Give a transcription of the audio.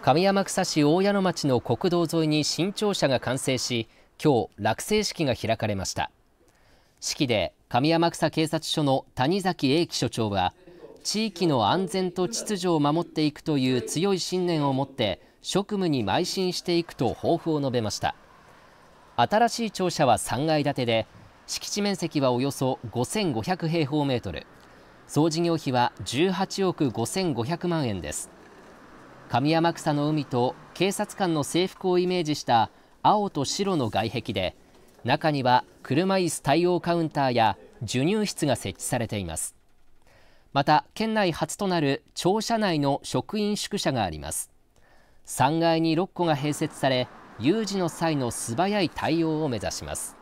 上天草市大矢野町の国道沿いに新庁舎が完成し今日落成式が開かれました式で上天草警察署の谷崎英樹署長は地域の安全と秩序を守っていくという強い信念を持って職務に邁進していくと抱負を述べました新しい庁舎は3階建てで敷地面積はおよそ5500平方メートル総事業費は18億5500万円です神山草の海と警察官の制服をイメージした青と白の外壁で中には車椅子対応カウンターや授乳室が設置されていますまた県内初となる庁舎内の職員宿舎があります3階に6個が併設され有事の際の素早い対応を目指します